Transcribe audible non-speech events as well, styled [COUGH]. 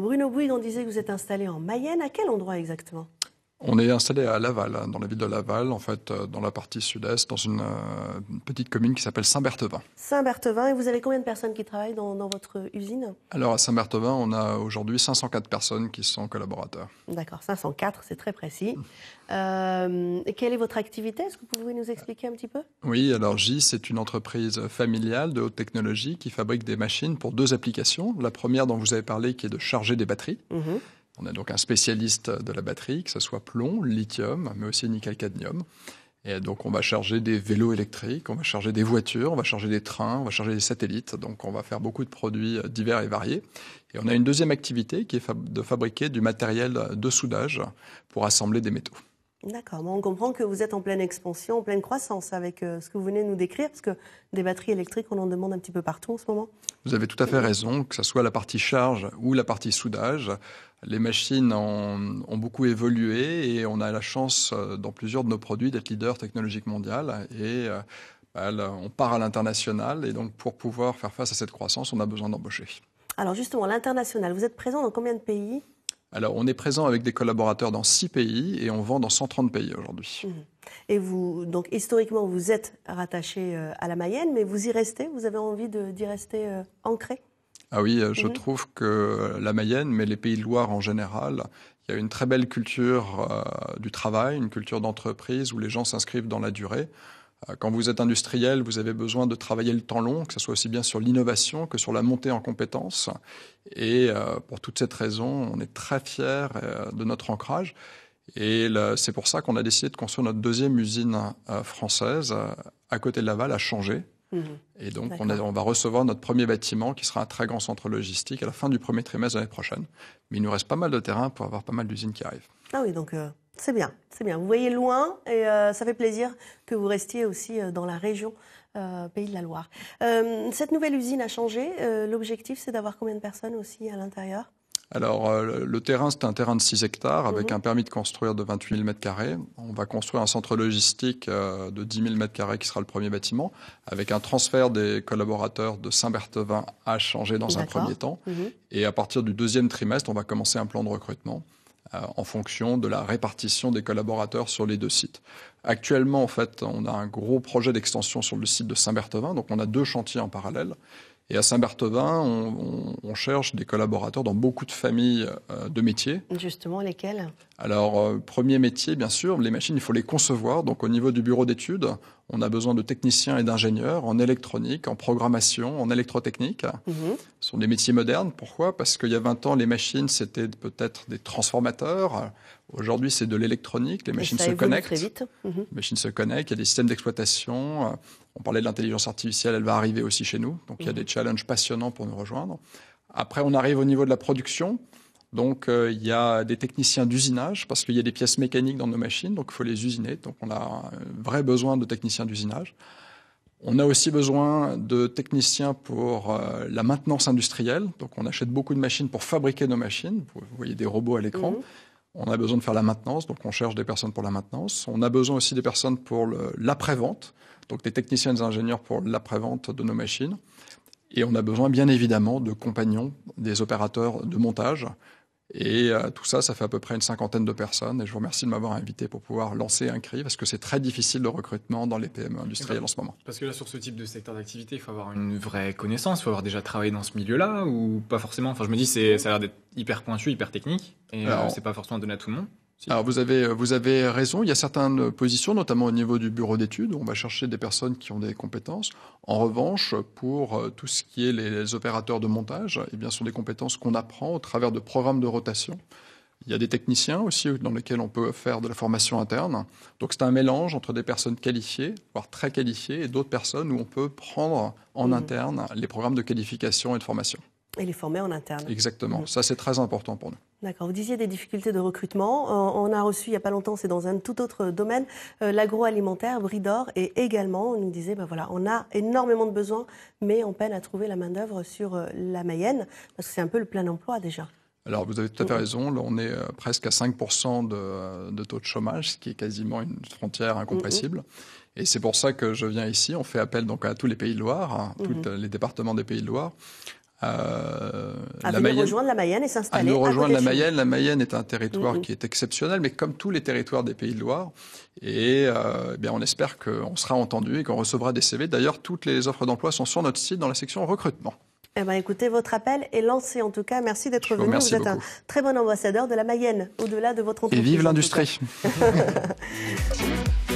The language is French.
Bruno Bouygues, on disait que vous êtes installé en Mayenne. À quel endroit exactement on est installé à Laval, dans la ville de Laval, en fait, euh, dans la partie sud-est, dans euh, une petite commune qui s'appelle Saint-Berthevin. Saint-Berthevin, et vous avez combien de personnes qui travaillent dans, votre usine Alors à Saint-Berthevin, on a aujourd'hui 504 personnes qui sont collaborateurs. D'accord, 504, c'est très précis. Euh, quelle est votre activité Est-ce que vous pouvez nous expliquer un petit peu Oui, alors J, c'est une entreprise familiale de haute technologie qui fabrique des machines pour deux applications. La première dont vous avez parlé, qui est de charger des batteries. Mhm. On a donc un spécialiste de la batterie, que ce soit plomb, lithium, mais aussi nickel-cadmium. Et donc on va charger des vélos électriques, on va charger des voitures, on va charger des trains, on va charger des satellites. Donc on va faire beaucoup de produits euh, divers et variés. Et on a une deuxième activité qui est de fabriquer du matériel de soudage pour assembler des métaux. D'accord, on comprend que vous êtes en pleine expansion, en pleine croissance avec euh, ce que vous venez de nous décrire, parce que des batteries électriques, on en demande un petit peu partout en ce moment. Vous avez tout à fait raison, que ce soit la partie charge ou la partie soudage. Les machines ont, beaucoup évolué et on a la chance euh, dans plusieurs de nos produits d'être leader technologique mondial. Et euh, bah, on part à l'international et donc pour pouvoir faire face à cette croissance, on a besoin d'embaucher. Alors justement, l'international, vous êtes présent dans combien de pays alors, on est présent avec des collaborateurs dans six pays et on vend dans 130 pays aujourd'hui. Mmh. Et vous, donc historiquement, vous êtes rattaché euh, à la Mayenne, mais vous y restez Vous avez envie d'y rester euh, ancré ah oui, euh, je mmh. trouve que la Mayenne, mais les pays de Loire en général, il y a une très belle culture du travail, une culture d'entreprise où les gens s'inscrivent dans la durée. Euh, quand vous êtes industriel, vous avez besoin de travailler le temps long, que ce soit aussi bien sur l'innovation que sur la montée en compétences. Et euh, pour toute cette raison, on est très fiers euh, de notre ancrage. Et c'est pour ça qu'on a décidé de construire notre deuxième usine française à côté de Laval, à Changer. Mmh. Et donc, on, va recevoir notre premier bâtiment qui sera un très grand centre logistique à la fin du premier trimestre de l'année prochaine. Mais il nous reste pas mal de terrain pour avoir pas mal d'usines qui arrivent. Ah oui, donc c'est bien, c'est bien. Vous voyez loin et euh, ça fait plaisir que vous restiez aussi euh, dans la région euh, Pays de la Loire. cette nouvelle usine a changé. L'objectif, c'est d'avoir combien de personnes aussi à l'intérieur alors, le terrain, c'est un terrain de 6 hectares avec mhm. un permis de construire de 28 000 carrés. On va construire un centre logistique de 10 000 m qui sera le premier bâtiment, avec un transfert des collaborateurs de Saint-Berthevin à changer dans un premier temps. Mhm. Et à partir du deuxième trimestre, on va commencer un plan de recrutement. Euh, en fonction de la répartition des collaborateurs sur les deux sites. Actuellement, en fait, on a un gros projet d'extension sur le site de Saint-Berthevin, donc on a deux chantiers en parallèle. Et à Saint-Berthevin, on, cherche des collaborateurs dans beaucoup de familles euh, de métiers. Justement, lesquels Alors, euh, premier métier, bien sûr, les machines, il faut les concevoir. Donc, au niveau du bureau d'études, on a besoin de techniciens et d'ingénieurs en électronique, en programmation, en électrotechnique. Mhm. Ce sont des métiers modernes. Pourquoi Parce qu'il y a 20 ans, les machines, c'était peut-être des transformateurs. Aujourd'hui, c'est de l'électronique. Les machines se connectent. Très vite. Mhm. Les machines se connectent. Il y a des systèmes d'exploitation. Euh, on parlait de l'intelligence artificielle. Elle va arriver aussi chez nous. Donc, il y a mhm. des challenges passionnants pour nous rejoindre. Après, on arrive au niveau de la production. Donc euh, il y a des techniciens d'usinage parce qu'il y a des pièces mécaniques dans nos machines, donc il faut les usiner. Donc on a un vrai besoin de techniciens d'usinage. On a aussi besoin de techniciens pour euh, la maintenance industrielle. Donc on achète beaucoup de machines pour fabriquer nos machines. Vous voyez des robots à l'écran. Mhm. On a besoin de faire la maintenance, donc on cherche des personnes pour la maintenance. On a besoin aussi des personnes pour l'après-vente, donc des techniciens et des ingénieurs pour l'après-vente de nos machines. Et on a besoin bien évidemment de compagnons, des opérateurs de montage, et euh, tout ça, ça fait à peu près une cinquantaine de personnes. Et je vous remercie de m'avoir invité pour pouvoir lancer un CRI, parce que c'est très difficile de recrutement dans les PME industrielles eh ben, en ce moment. Parce que là, sur ce type de secteur d'activité, il faut avoir une vraie connaissance, il faut avoir déjà travaillé dans ce milieu-là, ou pas forcément. Enfin, je me dis, ça a l'air d'être hyper pointu, hyper technique, et euh, c'est pas forcément donné à tout le monde. Alors vous avez, vous avez raison, il y a certaines positions, notamment au niveau du bureau d'études, où on va chercher des personnes qui ont des compétences. En revanche, pour euh, tout ce qui est les opérateurs de montage, eh bien, ce sont des compétences qu'on apprend au travers de programmes de rotation. Il y a des techniciens aussi dans lesquels on peut faire de la formation interne. Donc c'est un mélange entre des personnes qualifiées, voire très qualifiées, et d'autres personnes où on peut prendre en mhm. interne les programmes de qualification et de formation. Et les former en interne. Exactement, mhm. ça c'est très important pour nous. D'accord. Vous disiez des difficultés de recrutement. Euh, on a reçu il n'y a pas longtemps, c'est dans un tout autre euh, domaine, euh, l'agroalimentaire, Bridor, et également, on nous disait, ben voilà, on a énormément de besoins, mais on peine à trouver la main-d'œuvre sur la Mayenne, parce que c'est un peu le plein emploi déjà. Alors, vous avez tout à fait raison. Là, on est presque à 5% de, taux de chômage, ce qui est quasiment une frontière incompressible. Et c'est pour ça que je viens ici. On fait appel donc à tous les pays de Loire, hein, mm-hmm. tous les départements des pays de Loire, euh, à nous rejoindre la Mayenne et s'installer. À nous rejoindre la Mayenne. La Mayenne est un territoire qui est exceptionnel, mais comme tous les territoires des Pays de Loire. Et, euh, eh bien, on espère qu'on sera entendu et qu'on recevra des CV. D'ailleurs, toutes les offres d'emploi sont sur notre site dans la section recrutement. Eh bien, écoutez, votre appel est lancé en tout cas. Merci d'être venu. Vous, êtes un très bon ambassadeur de la Mayenne, au-delà de votre entreprise. Et vive l'industrie. [LAUGHS]